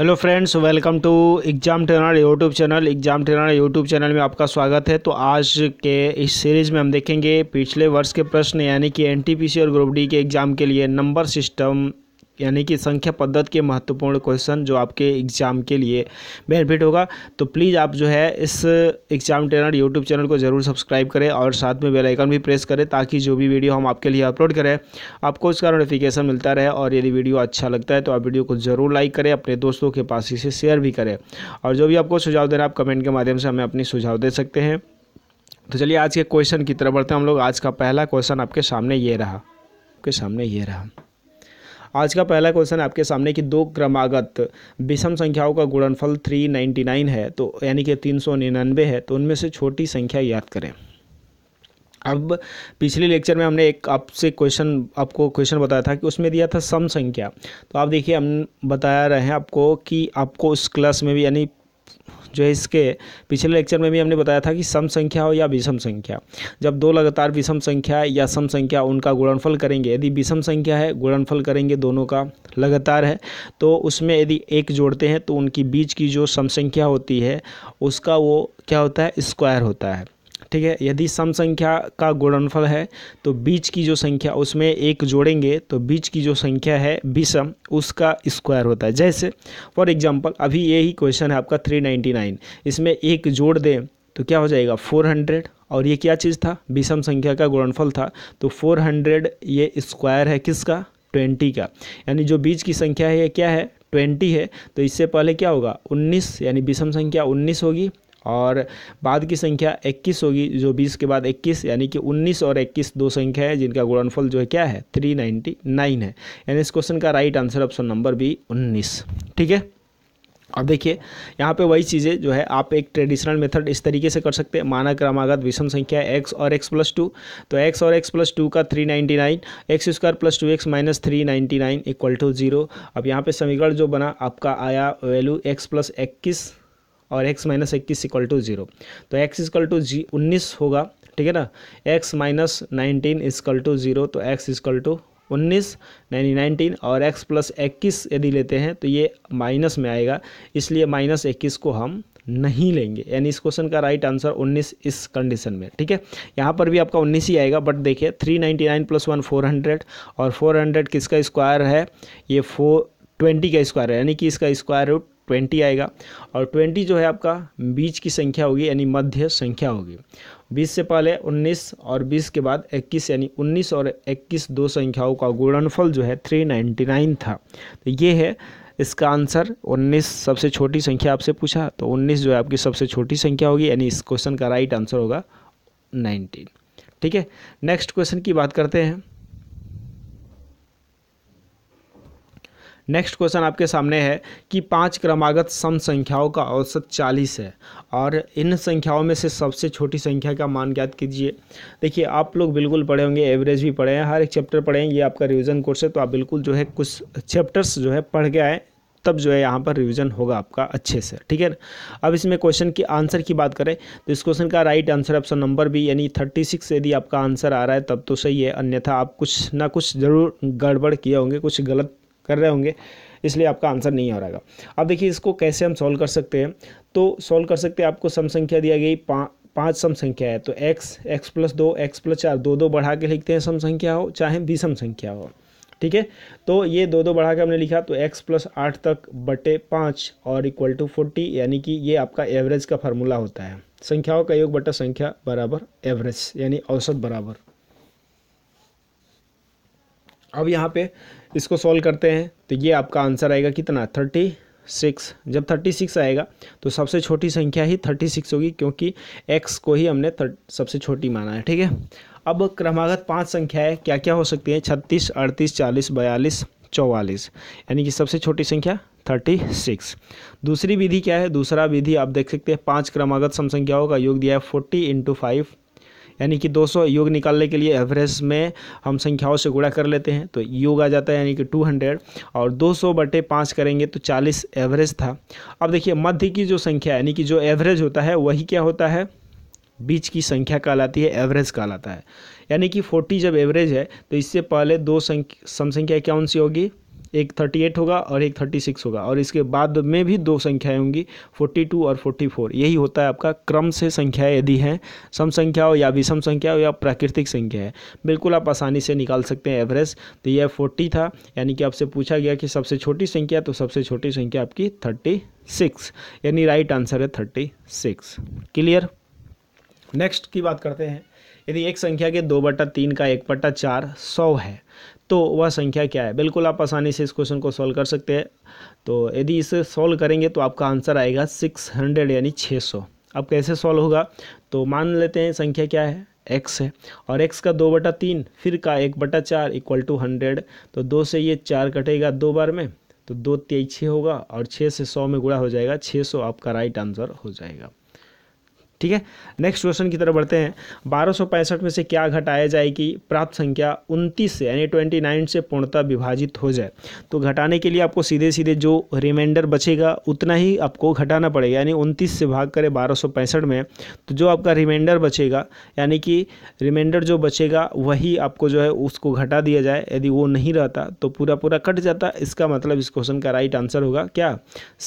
hello friends welcome to exam trainer YouTube channel exam trainer YouTube channel में आपका स्वागत है तो आज के इस सीरीज़ में हम देखेंगे पिछले वर्ष के प्रश्न यानी कि एनटीपीसी और ग्रुप डी के एग्ज़ाम के लिए नंबर सिस्टम यानी कि संख्या पद्धति के महत्वपूर्ण क्वेश्चन जो आपके एग्ज़ाम के लिए बेनिफिट होगा तो प्लीज़ आप जो है इस एग्ज़ाम ट्रेनर यूट्यूब चैनल को ज़रूर सब्सक्राइब करें और साथ में बेल आइकन भी प्रेस करें ताकि जो भी वीडियो हम आपके लिए अपलोड करें आपको उसका नोटिफिकेशन मिलता रहे और यदि वीडियो अच्छा लगता है तो आप वीडियो को ज़रूर लाइक करें अपने दोस्तों के पास इसे शेयर भी करें और जो भी आपको सुझाव दे रहे आप कमेंट के माध्यम से हमें अपनी सुझाव दे सकते हैं तो चलिए आज के क्वेश्चन की तरफ बढ़ते हैं हम लोग आज का पहला क्वेश्चन आपके सामने ये रहा आपके सामने ये रहा आज का पहला क्वेश्चन आपके सामने कि दो क्रमागत विषम संख्याओं का गुणनफल 399 है तो यानी कि 399 है तो उनमें से छोटी संख्या याद करें अब पिछले लेक्चर में हमने एक आपसे क्वेश्चन आपको क्वेश्चन बताया था कि उसमें दिया था सम संख्या तो आप देखिए हम बताया रहे हैं आपको कि आपको उस क्लास में भी यानी जो है इसके पिछले लेक्चर में भी हमने बताया था कि सम संख्या हो या विषम संख्या जब दो लगातार विषम संख्या या सम संख्या उनका गुणनफल करेंगे यदि विषम संख्या है गुणनफल करेंगे दोनों का लगातार है तो उसमें यदि एक जोड़ते हैं तो उनकी बीच की जो सम संख्या होती है उसका वो क्या होता है स्क्वायर होता है ठीक है यदि सम संख्या का गुणनफल है तो बीच की जो संख्या उसमें एक जोड़ेंगे तो बीच की जो संख्या है विषम उसका स्क्वायर होता है जैसे फॉर एग्जांपल अभी यही क्वेश्चन है आपका 399 इसमें एक जोड़ दें तो क्या हो जाएगा 400 और ये क्या चीज़ था विषम संख्या का गुणनफल था तो हंड्रेड ये स्क्वायर है किसका ट्वेंटी का यानी जो बीच की संख्या है ये क्या है ट्वेंटी है तो इससे पहले क्या होगा उन्नीस यानी विषम संख्या उन्नीस होगी और बाद की संख्या 21 होगी जो 20 के बाद 21 यानी कि 19 और 21 दो संख्या है जिनका गुणनफल जो है क्या है 399 है यानी इस क्वेश्चन का right answer option number B 19 ठीक है अब देखिए यहाँ पे वही चीज़ें जो है आप एक ट्रेडिशनल मेथड इस तरीके से कर सकते हैं माना क्रमागत विषम संख्या है एक्स और एक्स प्लस टू तो एक्स और एक्स प्लस टू का three ninety nine x square plus two x minus three ninety nine equal to zero अब यहाँ पे समीकरण जो बना आपका आया वैल्यू एक्स प्लस इक्कीस और एक्स माइनस इक्कीस इक्वल टू जीरो तो एक्स इक्वल टू जी उन्नीस होगा ठीक है ना x minus nineteen equal to zero तो एक्स इक्वल टू उन्नीस यानी नाइनटीन और एक्स प्लस इक्कीस यदि लेते हैं तो ये माइनस में आएगा इसलिए माइनस इक्कीस को हम नहीं लेंगे यानी इस क्वेश्चन का राइट आंसर 19 इस कंडीशन में ठीक है यहाँ पर भी आपका 19 ही आएगा बट देखिए 399 प्लस वन फोर और 400 किसका स्क्वायर है ये फोर ट्वेंटी का स्क्वायर है यानी कि इसका स्क्वायर रूट ट्वेंटी आएगा और ट्वेंटी जो है आपका बीच की संख्या होगी यानी मध्य संख्या होगी बीस से पहले उन्नीस और बीस के बाद इक्कीस यानी उन्नीस और इक्कीस दो संख्याओं का गुणनफल जो है थ्री नाइन्टी नाइन था तो ये है इसका आंसर 19 सबसे छोटी संख्या आपसे पूछा तो 19 जो है आपकी सबसे छोटी संख्या होगी यानी इस क्वेश्चन का राइट आंसर होगा 19 ठीक है नेक्स्ट क्वेश्चन की बात करते हैं नेक्स्ट क्वेश्चन आपके सामने है कि पांच क्रमागत सम संख्याओं का औसत चालीस है और इन संख्याओं में से सबसे छोटी संख्या का मान ज्ञात कीजिए देखिए आप लोग बिल्कुल पढ़े होंगे एवरेज भी पढ़े हैं हर एक चैप्टर पढ़े हैं ये आपका रिविज़न कोर्स है तो आप बिल्कुल जो है कुछ चैप्टर्स जो है पढ़ के आए तब जो है यहाँ पर रिवीजन होगा आपका अच्छे से ठीक है ना अब इसमें क्वेश्चन की आंसर की बात करें तो इस क्वेश्चन का right answer option number B यानी थर्टी सिक्स यदि आपका आंसर आ रहा है तब तो सही है अन्यथा आप कुछ ना कुछ ज़रूर गड़बड़ किए होंगे कुछ गलत कर रहे होंगे इसलिए आपका आंसर नहीं आ रहेगा अब देखिए इसको कैसे हम सॉल्व कर सकते हैं तो सॉल्व कर सकते हैं आपको सम संख्या दिया गई पा, पाँच सम संख्या है तो एक्स एक्स प्लस दो एक्स प्लस चार दो दो बढ़ा के लिखते हैं सम संख्या हो चाहे विषम संख्या हो ठीक है तो ये दो दो बढ़ा के हमने लिखा तो एक्स प्लस आठ तक बटे पाँच और इक्वल टू फोर्टी यानी कि ये आपका एवरेज का फार्मूला होता है संख्याओं का योग बटा संख्या बराबर एवरेज यानी औसत बराबर अब यहाँ पे इसको सॉल्व करते हैं तो ये आपका आंसर आएगा कितना थर्टी सिक्स जब थर्टी सिक्स आएगा तो सबसे छोटी संख्या ही थर्टी सिक्स होगी क्योंकि एक्स को ही हमने सबसे छोटी माना है ठीक है अब क्रमागत पांच संख्याएं क्या क्या हो सकती हैं छत्तीस अड़तीस चालीस बयालीस चौवालीस यानी कि सबसे छोटी संख्या थर्टी सिक्स दूसरी विधि क्या है दूसरा विधि आप देख सकते हैं पांच क्रमागत समसंख्याओं का योग दिया है फोर्टी इंटू फाइव यानी कि 200 योग निकालने के लिए एवरेज में हम संख्याओं से गुणा कर लेते हैं तो योग आ जाता है यानी कि 200 और 200 बटे पाँच करेंगे तो 40 एवरेज था अब देखिए मध्य की जो संख्या यानी कि जो एवरेज होता है वही क्या होता है बीच की संख्या कहलाती है एवरेज कहलाता है यानी कि 40 जब एवरेज है तो इससे पहले दो संख्या समसंख्या कौन सी होगी एक थर्टी एट होगा और एक थर्टी सिक्स होगा और इसके बाद में भी दो संख्याएं होंगी फोर्टी टू और फोर्टी फोर यही होता है आपका क्रम से संख्याएं यदि हैं सम संख्या हो या विषम संख्या हो या प्राकृतिक संख्या है बिल्कुल आप आसानी से निकाल सकते हैं एवरेज तो यह फोर्टी था यानी कि आपसे पूछा गया कि सबसे छोटी संख्या तो सबसे छोटी संख्या आपकी थर्टी सिक्स यानी राइट आंसर है थर्टी सिक्स क्लियर नेक्स्ट की बात करते हैं यदि एक संख्या के दो बटा तीन का एक बटा चार सौ है तो वह संख्या क्या है बिल्कुल आप आसानी से इस क्वेश्चन को सॉल्व कर सकते हैं तो यदि इसे सॉल्व करेंगे तो आपका आंसर आएगा सिक्स हंड्रेड यानी छः सौ अब कैसे सॉल्व होगा तो मान लेते हैं संख्या क्या है एक्स है और एक्स का दो बटा तीन फिर का एक बटा चार इक्वल टू हंड्रेड तो दो से ये चार कटेगा दो बार में तो दो तेई छः होगा और छः से सौ में गुणा हो जाएगा छः सौ आपका राइट आंसर हो जाएगा ठीक है नेक्स्ट क्वेश्चन की तरफ बढ़ते हैं बारह में से क्या घटाया जाए कि प्राप्त संख्या उनतीस से यानी ट्वेंटी नाइन से पूर्णतः विभाजित हो जाए तो घटाने के लिए आपको सीधे सीधे जो रिमाइंडर बचेगा उतना ही आपको घटाना पड़ेगा यानी उनतीस से भाग करें बारह में तो जो आपका रिमाइंडर बचेगा यानी कि रिमाइंडर जो बचेगा वही आपको जो है उसको घटा दिया जाए यदि वो नहीं रहता तो पूरा पूरा कट जाता इसका मतलब इस क्वेश्चन का राइट आंसर होगा क्या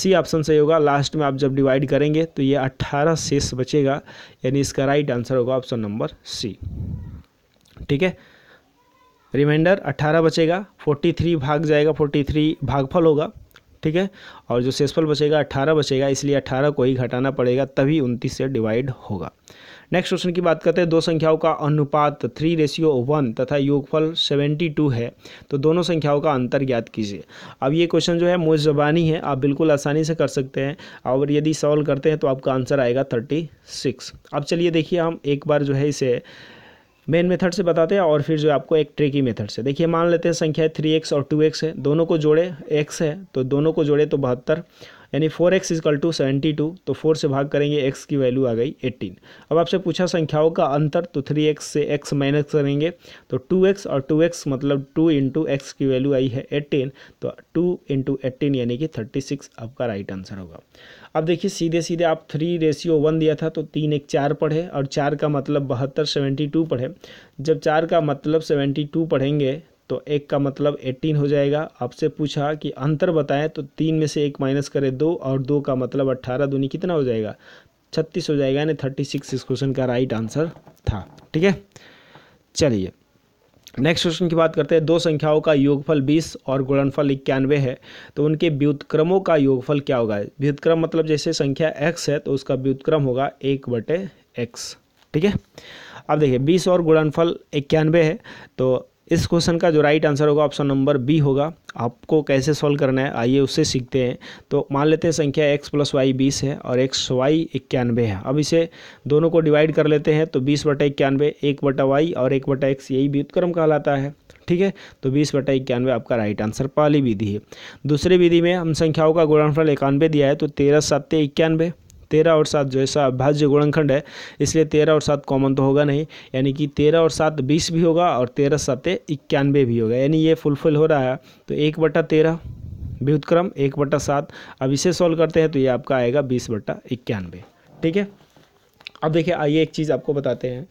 सी ऑप्शन सही होगा लास्ट में आप जब डिवाइड करेंगे तो ये अट्ठारह शेष बचेगा करेगा यानी इसका राइट आंसर होगा ऑप्शन नंबर सी ठीक है रिमाइंडर 18 बचेगा फोर्टी थ्री भाग जाएगा फोर्टी थ्री भागफल होगा ठीक है और जो शेषफल बचेगा 18 बचेगा इसलिए 18 को ही घटाना पड़ेगा तभी 29 से डिवाइड होगा नेक्स्ट क्वेश्चन की बात करते हैं दो संख्याओं का अनुपात थ्री रेशियो वन तथा योगफल सेवेंटी टू है तो दोनों संख्याओं का अंतर ज्ञात कीजिए अब ये क्वेश्चन जो है मोज जबानी है आप बिल्कुल आसानी से कर सकते हैं और यदि सॉल्व करते हैं तो आपका आंसर आएगा थर्टी सिक्स अब चलिए देखिए हम एक बार जो है इसे मेन मेथड से बताते हैं और फिर जो आपको एक ट्रिकी मेथड से देखिए मान लेते हैं संख्या थ्री एक्स और टू एक्स है दोनों को जोड़े एक्स है तो दोनों को जोड़े तो बहत्तर यानी four x is equal to seventy two तो फोर से भाग करेंगे एक्स की वैल्यू आ गई एट्टीन अब आपसे पूछा संख्याओं का अंतर तो थ्री एक्स से एक्स माइनस करेंगे तो टू एक्स और टू एक्स मतलब टू इंटू एक्स की वैल्यू आई है एट्टीन तो टू इंटू एट्टीन यानी कि थर्टी सिक्स आपका राइट आंसर होगा अब देखिए सीधे सीधे आप थ्री रेशियो वन दिया था तो तीन एक चार पढ़े और चार का मतलब बहत्तर सेवेंटी टू पढ़े जब चार का मतलब सेवेंटी टू पढ़ेंगे तो एक का मतलब एट्टीन हो जाएगा आपसे पूछा कि अंतर बताएं तो तीन में से एक माइनस करें दो और दो का मतलब अट्ठारह दूनी कितना हो जाएगा छत्तीस हो जाएगा यानी थर्टी सिक्स इस क्वेश्चन का राइट आंसर था ठीक है चलिए नेक्स्ट क्वेश्चन की बात करते हैं दो संख्याओं का योगफल 20 और गुणनफल इक्यानवे है तो उनके व्युतक्रमों का योगफल क्या होगा व्युतक्रम मतलब जैसे संख्या एक्स है तो उसका व्युतक्रम होगा एक बटे एक्स ठीक है अब देखिए 20 और गुणनफल इक्यानवे है तो इस क्वेश्चन का जो राइट आंसर होगा ऑप्शन नंबर बी होगा आपको कैसे सॉल्व करना है आइए उससे सीखते हैं तो मान लेते हैं संख्या एक्स प्लस वाई बीस है और एक्स वाई इक्यानवे है अब इसे दोनों को डिवाइड कर लेते हैं तो बीस बटा इक्यानवे एक बटा वाई और एक बटा एक्स यही उत्क्रम कहलाता है ठीक है तो बीस बटा इक्यानवे आपका राइट आंसर पहली विधि है दूसरी विधि में हम संख्याओं का गुणनफल इक्यानवे दिया है तो तेरह सत्य इक्यानवे तेरह और सात जो है भाज्य गुणनखंड है इसलिए तेरह और सात कॉमन तो होगा नहीं यानी कि तेरह और सात बीस भी होगा और तेरह सातें इक्यानवे भी होगा यानी ये फुलफिल हो रहा है तो एक बटा तेरह व्युतक्रम एक बटा सात अब इसे सॉल्व करते हैं तो ये आपका आएगा बीस बटा इक्यानवे ठीक है अब देखिए आइए एक चीज़ आपको बताते हैं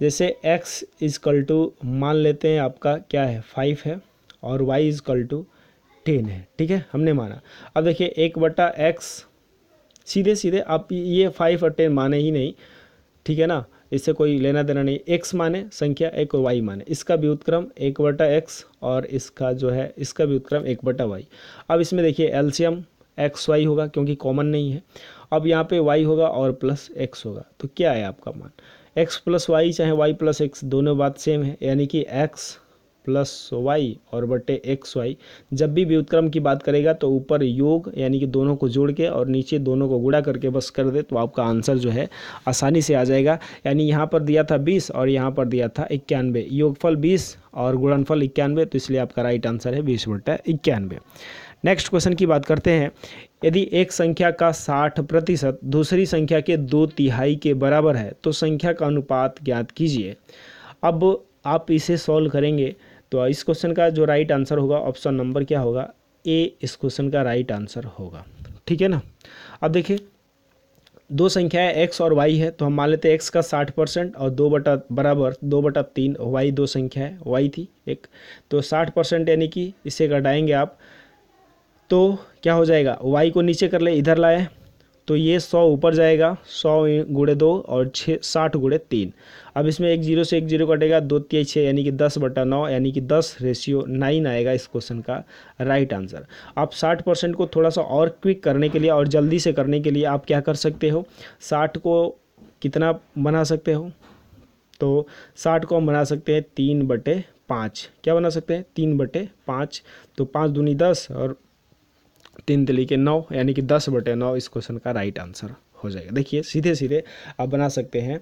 जैसे x इजकल टू मान लेते हैं आपका क्या है फाइव है और y इजकल टू टेन है ठीक है हमने माना अब देखिए एक बटा एक्स सीधे सीधे आप ये फाइव और टेन माने ही नहीं ठीक है ना इससे कोई लेना देना नहीं एक्स माने संख्या एक और वाई माने इसका भी उत्क्रम एक बटा एक्स और इसका जो है इसका भी उत्क्रम एक बटा वाई अब इसमें देखिए एल्शियम एक्स वाई होगा क्योंकि कॉमन नहीं है अब यहाँ पे वाई होगा और प्लस एक्स होगा तो क्या है आपका मान एक्स प्लस वाई चाहे वाई प्लस एक्स दोनों बात सेम है यानी कि एक्स प्लस वाई और बटे एक्स वाई जब भी व्युतक्रम की बात करेगा तो ऊपर योग यानी कि दोनों को जोड़ के और नीचे दोनों को गुड़ा करके बस कर दे तो आपका आंसर जो है आसानी से आ जाएगा यानी यहाँ पर दिया था बीस और यहाँ पर दिया था इक्यानवे योगफल बीस और गुणनफल इक्यानवे तो इसलिए आपका राइट आंसर है बीस बटे इक्यानवे नेक्स्ट क्वेश्चन की बात करते हैं यदि एक संख्या का साठ प्रतिशत दूसरी संख्या के दो तिहाई के बराबर है तो संख्या का अनुपात ज्ञात कीजिए अब आप इसे सॉल्व करेंगे तो इस क्वेश्चन का जो राइट आंसर होगा ऑप्शन नंबर क्या होगा ए इस क्वेश्चन का राइट आंसर होगा ठीक है ना अब देखिए दो संख्याएं एक्स और वाई है तो हम मान लेते हैं एक्स का साठ परसेंट और दो बटा बराबर दो बटा तीन वाई दो संख्या है वाई थी एक तो साठ परसेंट यानी कि इसे घटाएंगे आप तो क्या हो जाएगा वाई को नीचे कर ले इधर लाए तो ये सौ ऊपर जाएगा सौ गुड़े दो और छः साठ गुड़े तीन अब इसमें एक जीरो से एक जीरो कटेगा दो तीन छः यानी कि दस बटा नौ यानी कि दस रेशियो नाइन आएगा इस क्वेश्चन का राइट आंसर आप साठ परसेंट को थोड़ा सा और क्विक करने के लिए और जल्दी से करने के लिए आप क्या कर सकते हो साठ को कितना बना सकते हो तो साठ को हम बना सकते हैं तीन बटे पाँच क्या बना सकते हैं तीन बटे पाँच तो पाँच दूनी दस और तीन तरीके नौ यानी कि दस बटे नौ इस क्वेश्चन का राइट आंसर हो जाएगा देखिए सीधे सीधे आप बना सकते हैं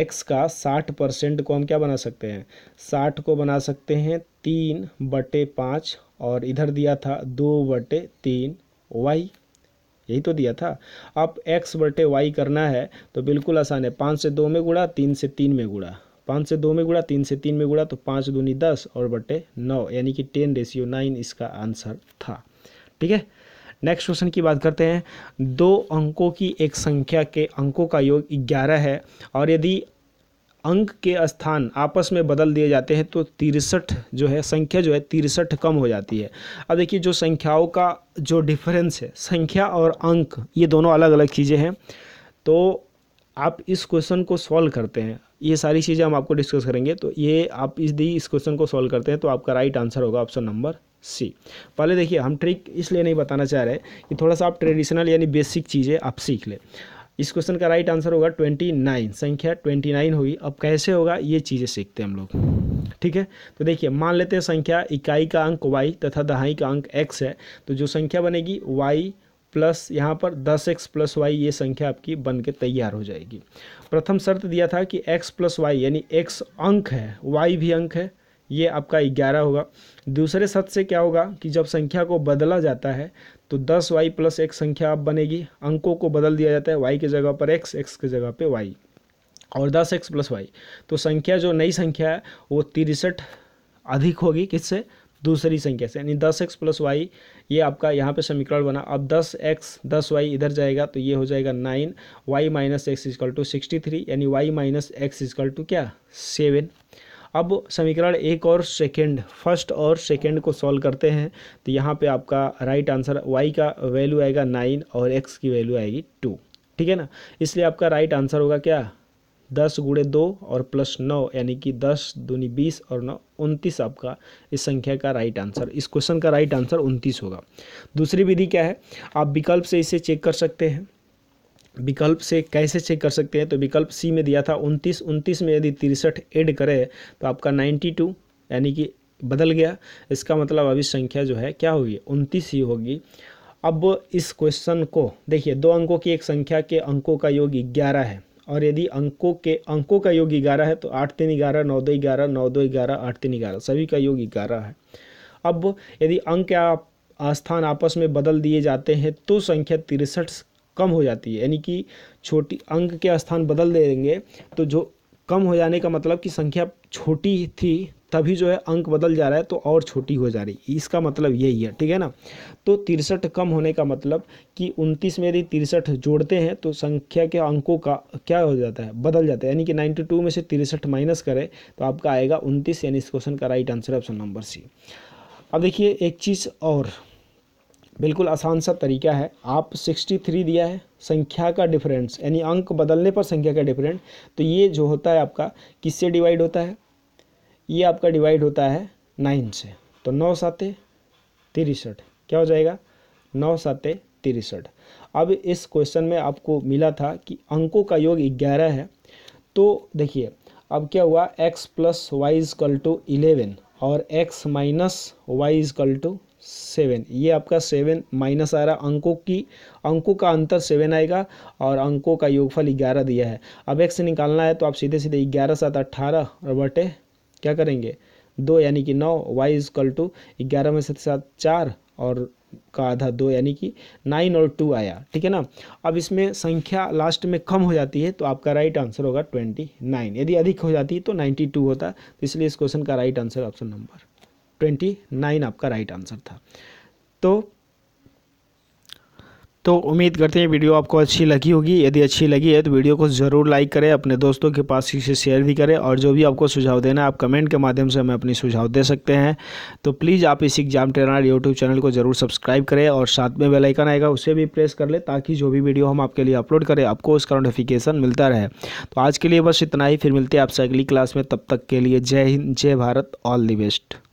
एक्स का साठ परसेंट को हम क्या बना सकते हैं साठ को बना सकते हैं तीन बटे पाँच और इधर दिया था दो बटे तीन वाई यही तो दिया था अब एक्स बटे वाई करना है तो बिल्कुल आसान है पाँच से दो में गुड़ा तीन से तीन में गुड़ा पाँच से दो में गुड़ा तीन से तीन में गुड़ा तो पाँच दूनी दस और बटे नौ यानी कि टेन रेशियो नाइन इसका आंसर था ठीक है नेक्स्ट क्वेश्चन की बात करते हैं दो अंकों की एक संख्या के अंकों का योग ग्यारह है और यदि अंक के स्थान आपस में बदल दिए जाते हैं तो तिरसठ जो है संख्या जो है तिरसठ कम हो जाती है अब देखिए जो संख्याओं का जो डिफरेंस है संख्या और अंक ये दोनों अलग अलग चीज़ें हैं तो आप इस क्वेश्चन को सॉल्व करते हैं ये सारी चीज़ें हम आपको डिस्कस करेंगे तो ये आप इस दी इस क्वेश्चन को सॉल्व करते हैं तो आपका राइट आंसर होगा ऑप्शन नंबर सी पहले देखिए हम ट्रिक इसलिए नहीं बताना चाह रहे कि थोड़ा सा आप ट्रेडिशनल यानी बेसिक चीज़ें आप सीख लें इस क्वेश्चन का राइट आंसर होगा ट्वेंटी नाइन संख्या ट्वेंटी नाइन होगी अब कैसे होगा ये चीज़ें सीखते हैं हम लोग ठीक है तो देखिए मान लेते हैं संख्या इकाई का अंक वाई तथा दहाई का अंक एक्स है तो जो संख्या बनेगी वाई प्लस यहाँ पर दस एक्स प्लस वाई ये संख्या आपकी बन के तैयार हो जाएगी प्रथम शर्त दिया था कि एक्स प्लस वाई यानी एक्स अंक है वाई भी अंक है ये आपका ग्यारह होगा दूसरे सत से क्या होगा कि जब संख्या को बदला जाता है तो दस वाई प्लस एक संख्या आप बनेगी अंकों को बदल दिया जाता है वाई के जगह पर एक्स एक्स के जगह पर वाई और दस एक्स प्लस वाई तो संख्या जो नई संख्या है वो तिरसठ अधिक होगी किससे दूसरी संख्या से यानी दस एक्स प्लस वाई ये आपका यहाँ पे समीकरण बना अब दस एक्स दस वाई इधर जाएगा तो ये हो जाएगा nine y minus x is equal to sixty three यानी y minus x is equal to क्या सेवन अब समीकरण एक और सेकेंड फर्स्ट और सेकेंड को सॉल्व करते हैं तो यहाँ पे आपका राइट आंसर वाई का वैल्यू आएगा नाइन और एक्स की वैल्यू आएगी टू ठीक है ना इसलिए आपका राइट आंसर होगा क्या दस गुड़े दो और प्लस नौ यानी कि दस दूनी बीस और नौ उनतीस आपका इस संख्या का राइट आंसर इस क्वेश्चन का राइट आंसर उनतीस होगा दूसरी विधि क्या है आप विकल्प से इसे चेक कर सकते हैं विकल्प से कैसे चेक कर सकते हैं तो विकल्प सी में दिया था उनतीस उनतीस में यदि तिरसठ ऐड करें तो आपका नाइन्टी टू यानी कि बदल गया इसका मतलब अभी संख्या जो है क्या होगी उनतीस ही होगी अब इस क्वेश्चन को देखिए दो अंकों की एक संख्या के अंकों का योग ग्यारह है और यदि अंकों के अंकों का योग ग्यारह है तो आठ तीन ग्यारह नौ दो ग्यारह नौ दो ग्यारह आठ तीन ग्यारह सभी का योग ग्यारह है अब यदि अंक या स्थान आपस में बदल दिए जाते हैं तो संख्या तिरसठ कम हो जाती है यानी कि छोटी अंक के स्थान बदल देंगे तो जो कम हो जाने का मतलब कि संख्या छोटी थी तभी जो है अंक बदल जा रहा है तो और छोटी हो जा रही है इसका मतलब यही है ठीक है ना तो तिरसठ कम होने का मतलब कि उनतीस में यदि तिरसठ जोड़ते हैं तो संख्या के अंकों का क्या हो जाता है बदल जाता है यानी कि टू में से तिरसठ माइनस करें तो आपका आएगा उनतीस यानी इस क्वेश्चन का right answer option number C अब देखिए एक चीज़ और बिल्कुल आसान सा तरीका है आप 63 दिया है संख्या का डिफरेंस यानी अंक बदलने पर संख्या का डिफरेंट तो ये जो होता है आपका किससे डिवाइड होता है ये आपका डिवाइड होता है नाइन से तो नौ साते तिरसठ क्या हो जाएगा नौ साते तिरसठ अब इस क्वेश्चन में आपको मिला था कि अंकों का योग ग्यारह है तो देखिए अब क्या हुआ x plus y is equal to eleven और x minus y is equal to seven ये आपका सेवन माइनस आ रहा अंकों की अंकों का अंतर सेवन आएगा और अंकों का योगफल ग्यारह दिया है अब एक्स निकालना है तो आप सीधे सीधे ग्यारह सात अट्ठारह और बटे क्या करेंगे दो यानी कि नौ वाई इज कल टू ग्यारह में से सात चार और का आधा दो यानी कि नाइन और टू आया ठीक है ना अब इसमें संख्या लास्ट में कम हो जाती है तो आपका राइट आंसर होगा ट्वेंटी नाइन यदि अधिक हो जाती है तो नाइन्टी टू होता तो इसलिए इस क्वेश्चन का right answer option number twenty nine आपका राइट आंसर था तो तो उम्मीद करते हैं वीडियो आपको अच्छी लगी होगी यदि अच्छी लगी है तो वीडियो को ज़रूर लाइक करें अपने दोस्तों के पास इसे शेयर भी करें और जो भी आपको सुझाव देना है आप कमेंट के माध्यम से हमें अपनी सुझाव दे सकते हैं तो प्लीज़ आप इस एग्जाम ट्रेनर यूट्यूब चैनल को ज़रूर सब्सक्राइब करें और साथ में बेलाइकन आएगा उसे भी प्रेस कर लें ताकि जो भी वीडियो हम आपके लिए अपलोड करें आपको उसका नोटिफिकेशन मिलता रहे तो आज के लिए बस इतना ही फिर मिलते हैं आपसे अगली क्लास में तब तक के लिए जय हिंद जय भारत ऑल दी बेस्ट